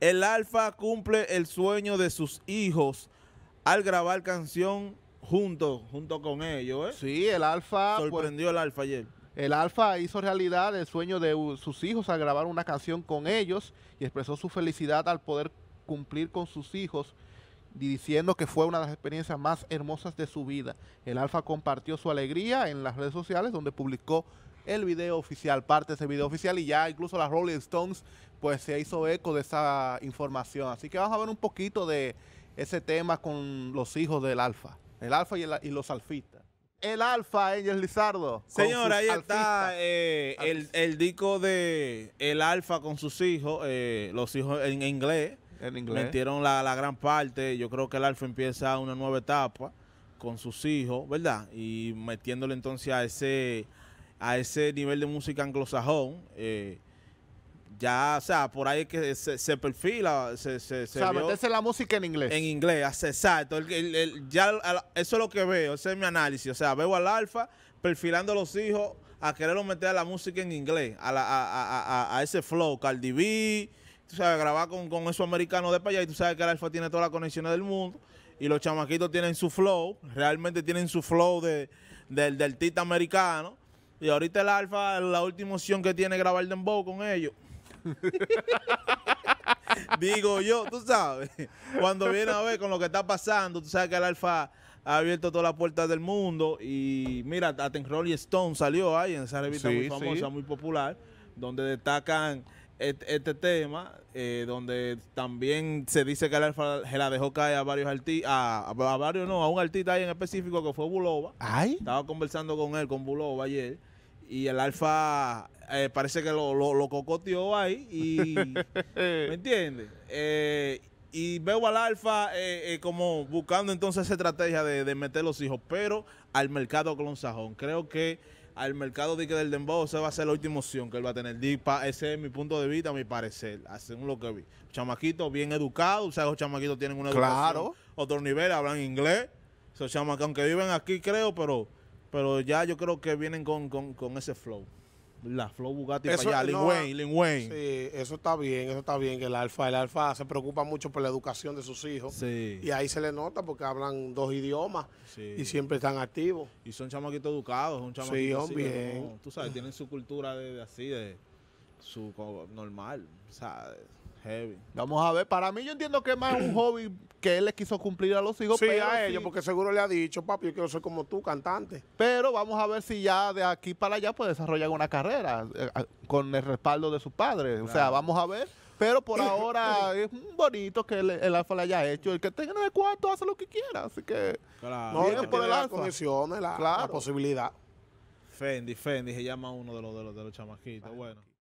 el Alfa cumple el sueño de sus hijos al grabar canción junto, junto con ellos. ¿eh? Sí, el Alfa. Pues, Sorprendió el Alfa ayer. El Alfa hizo realidad el sueño de sus hijos al grabar una canción con ellos y expresó su felicidad al poder cumplir con sus hijos diciendo que fue una de las experiencias más hermosas de su vida. El Alfa compartió su alegría en las redes sociales donde publicó el video oficial, parte de ese video oficial y ya incluso las Rolling Stones pues se hizo eco de esa información. Así que vamos a ver un poquito de ese tema con los hijos del Alfa, el Alfa y, los alfistas. El Alfa, Angel Lizardo. Señora, ahí está eh, el, disco de El Alfa con sus hijos, eh, los hijos en inglés en inglés. Metieron la, gran parte. Yo creo que el Alfa empieza una nueva etapa con sus hijos, ¿verdad? Y metiéndole entonces a ese, a ese nivel de música anglosajón. Eh, ya, o sea, por ahí que se, perfila. Se, se, se o sea, meterse la música en inglés. En inglés, exacto. ya, eso es lo que veo, ese es mi análisis. O sea, veo al Alfa perfilando a los hijos a quererlo meter a la música en inglés, a, la, a, a, a, ese flow, Cardi B, tú sabes, grabar con, con esos americanos de para allá y tú sabes que el Alfa tiene todas las conexiones del mundo y los chamaquitos tienen su flow, realmente tienen su flow de, del tita americano. Y ahorita el Alfa, la última opción que tiene es grabar Dembow con ellos. Digo yo, tú sabes, cuando viene a ver con lo que está pasando, tú sabes que el Alfa ha abierto todas las puertas del mundo y mira, Aten en Rolling Stone salió ahí en esa revista muy famosa, muy popular, donde destacan este, tema, eh, donde también se dice que el Alfa se la dejó caer a varios artistas, a, varios no, a un artista ahí en específico que fue Bulova. Estaba conversando con él, con Bulova ayer, y el Alfa eh, parece que lo, lo, cocoteó ahí, y, ¿me entiendes? Eh, y veo al Alfa como buscando entonces esa estrategia de, meter los hijos, pero al mercado con sajón Creo que al mercado de que del Dembo, esa va a ser la última opción que él va a tener. Ese es mi punto de vista, mi parecer, según lo que vi. Chamaquitos bien educados, o sea, los chamaquitos tienen una claro. educación, otro nivel, hablan inglés. Esos chamaquitos, aunque viven aquí, creo, pero, pero ya yo creo que vienen con, con, con ese flow la Flow Bugatti eso, para allá, Sí, eso está bien, eso está bien, que el Alfa, el Alfa se preocupa mucho por la educación de sus hijos. Sí. Y ahí se le nota porque hablan dos idiomas y siempre están activos. Y son chamaquitos educados, son chamaquitos sí, son bien. tú sabes, tienen su cultura de, así, de su normal o sea Vamos a ver. Para mí yo entiendo que más un hobby que él le quiso cumplir a los hijos. Sí, a ellos, porque seguro le ha dicho, papi, yo quiero ser como tú, cantante. Pero vamos a ver si ya de aquí para allá puede desarrollar una carrera eh, con el respaldo de su padre O sea, vamos a ver. Pero por ahora es bonito que el, Alfa le haya hecho. El que tenga en el cuarto hace lo que quiera. Así que no que las condiciones, la, la, posibilidad. Fendi, Fendi se llama uno de los, de los, de los chamaquitos. Bueno.